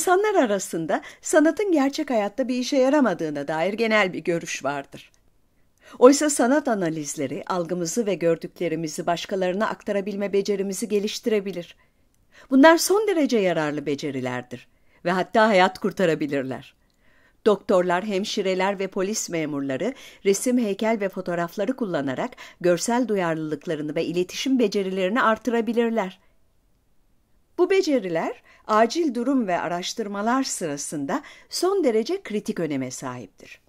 İnsanlar arasında sanatın gerçek hayatta bir işe yaramadığına dair genel bir görüş vardır. Oysa sanat analizleri algımızı ve gördüklerimizi başkalarına aktarabilme becerimizi geliştirebilir. Bunlar son derece yararlı becerilerdir ve hatta hayat kurtarabilirler. Doktorlar, hemşireler ve polis memurları resim, heykel ve fotoğrafları kullanarak görsel duyarlılıklarını ve iletişim becerilerini artırabilirler. Bu beceriler acil durum ve araştırmalar sırasında son derece kritik öneme sahiptir.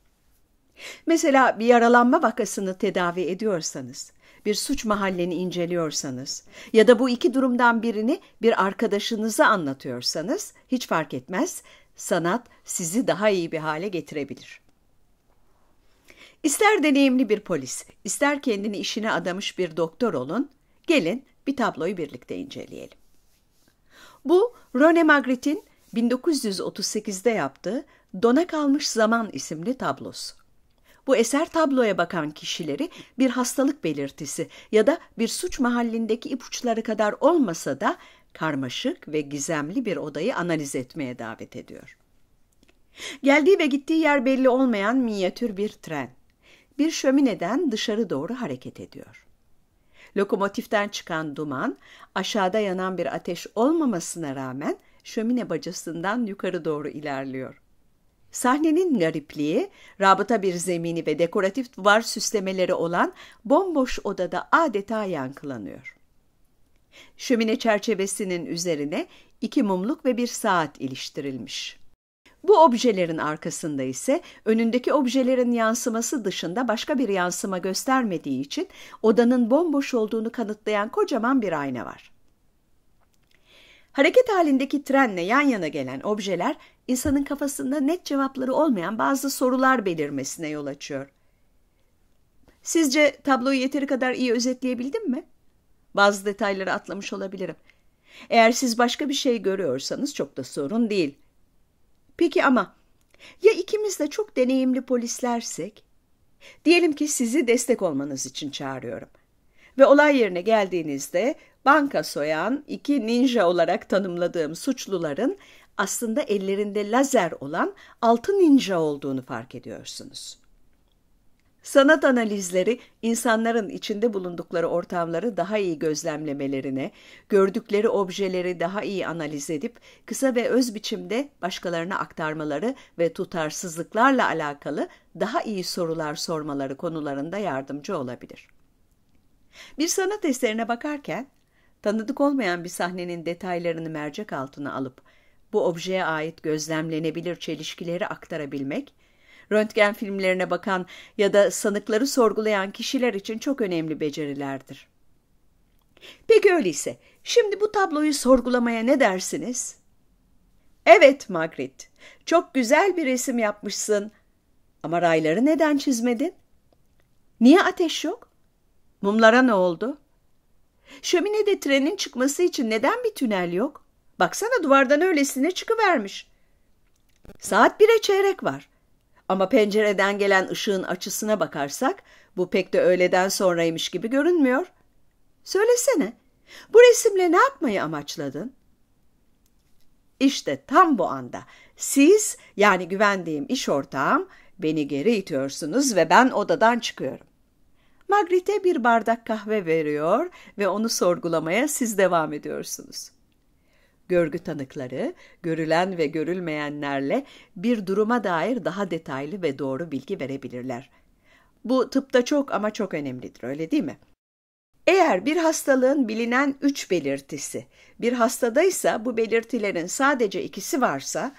Mesela bir yaralanma vakasını tedavi ediyorsanız, bir suç mahalleni inceliyorsanız ya da bu iki durumdan birini bir arkadaşınıza anlatıyorsanız hiç fark etmez, sanat sizi daha iyi bir hale getirebilir. İster deneyimli bir polis, ister kendini işine adamış bir doktor olun, gelin bir tabloyu birlikte inceleyelim. Bu Rene Magritte'in 1938'de yaptığı Dona Kalmış Zaman isimli tablosu. Bu eser tabloya bakan kişileri bir hastalık belirtisi ya da bir suç mahallindeki ipuçları kadar olmasa da karmaşık ve gizemli bir odayı analiz etmeye davet ediyor. Geldiği ve gittiği yer belli olmayan minyatür bir tren. Bir şömineden dışarı doğru hareket ediyor. Lokomotiften çıkan duman aşağıda yanan bir ateş olmamasına rağmen şömine bacasından yukarı doğru ilerliyor. Sahnenin garipliği, rabıta bir zemini ve dekoratif duvar süslemeleri olan bomboş odada adeta yankılanıyor. Şömine çerçevesinin üzerine iki mumluk ve bir saat iliştirilmiş. Bu objelerin arkasında ise önündeki objelerin yansıması dışında başka bir yansıma göstermediği için odanın bomboş olduğunu kanıtlayan kocaman bir ayna var. Hareket halindeki trenle yan yana gelen objeler insanın kafasında net cevapları olmayan bazı sorular belirmesine yol açıyor. Sizce tabloyu yeteri kadar iyi özetleyebildim mi? Bazı detayları atlamış olabilirim. Eğer siz başka bir şey görüyorsanız çok da sorun değil. Peki ama ya ikimiz de çok deneyimli polislersek? Diyelim ki sizi destek olmanız için çağırıyorum. Ve olay yerine geldiğinizde banka soyan iki ninja olarak tanımladığım suçluların aslında ellerinde lazer olan altı ninja olduğunu fark ediyorsunuz. Sanat analizleri insanların içinde bulundukları ortamları daha iyi gözlemlemelerine, gördükleri objeleri daha iyi analiz edip kısa ve öz biçimde başkalarına aktarmaları ve tutarsızlıklarla alakalı daha iyi sorular sormaları konularında yardımcı olabilir. Bir sanat eserine bakarken tanıdık olmayan bir sahnenin detaylarını mercek altına alıp bu objeye ait gözlemlenebilir çelişkileri aktarabilmek röntgen filmlerine bakan ya da sanıkları sorgulayan kişiler için çok önemli becerilerdir. Peki öyleyse şimdi bu tabloyu sorgulamaya ne dersiniz? Evet Margaret, çok güzel bir resim yapmışsın. Ama rayları neden çizmedin? Niye ateş yok? Mumlara ne oldu? Şöminede trenin çıkması için neden bir tünel yok? Baksana duvardan öylesine çıkıvermiş. Saat bire çeyrek var. Ama pencereden gelen ışığın açısına bakarsak bu pek de öğleden sonraymış gibi görünmüyor. Söylesene, bu resimle ne yapmayı amaçladın? İşte tam bu anda siz yani güvendiğim iş ortağım beni geri itiyorsunuz ve ben odadan çıkıyorum. Magritte bir bardak kahve veriyor ve onu sorgulamaya siz devam ediyorsunuz görgü tanıkları, görülen ve görülmeyenlerle bir duruma dair daha detaylı ve doğru bilgi verebilirler. Bu tıpta çok ama çok önemlidir, öyle değil mi? Eğer bir hastalığın bilinen üç belirtisi, bir hastadaysa bu belirtilerin sadece ikisi varsa,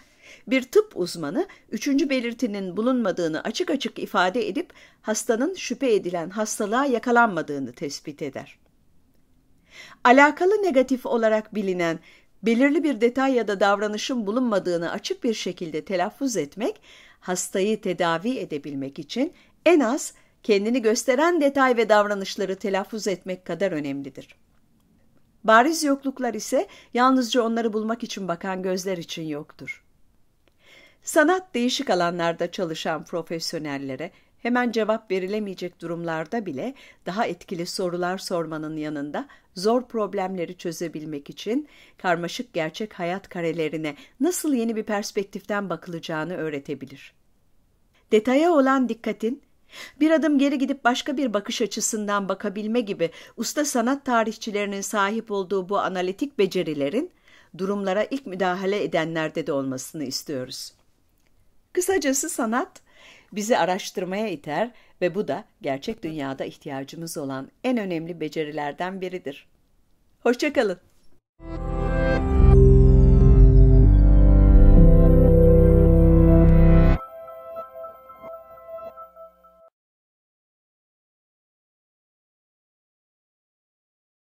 bir tıp uzmanı üçüncü belirtinin bulunmadığını açık açık ifade edip hastanın şüphe edilen hastalığa yakalanmadığını tespit eder. Alakalı negatif olarak bilinen belirli bir detay ya da davranışın bulunmadığını açık bir şekilde telaffuz etmek, hastayı tedavi edebilmek için en az kendini gösteren detay ve davranışları telaffuz etmek kadar önemlidir. Bariz yokluklar ise yalnızca onları bulmak için bakan gözler için yoktur. Sanat değişik alanlarda çalışan profesyonellere hemen cevap verilemeyecek durumlarda bile daha etkili sorular sormanın yanında zor problemleri çözebilmek için karmaşık gerçek hayat karelerine nasıl yeni bir perspektiften bakılacağını öğretebilir. Detaya olan dikkatin bir adım geri gidip başka bir bakış açısından bakabilme gibi usta sanat tarihçilerinin sahip olduğu bu analitik becerilerin durumlara ilk müdahale edenlerde de olmasını istiyoruz. Kısacası sanat bizi araştırmaya iter ve bu da gerçek dünyada ihtiyacımız olan en önemli becerilerden biridir. Hoşçakalın.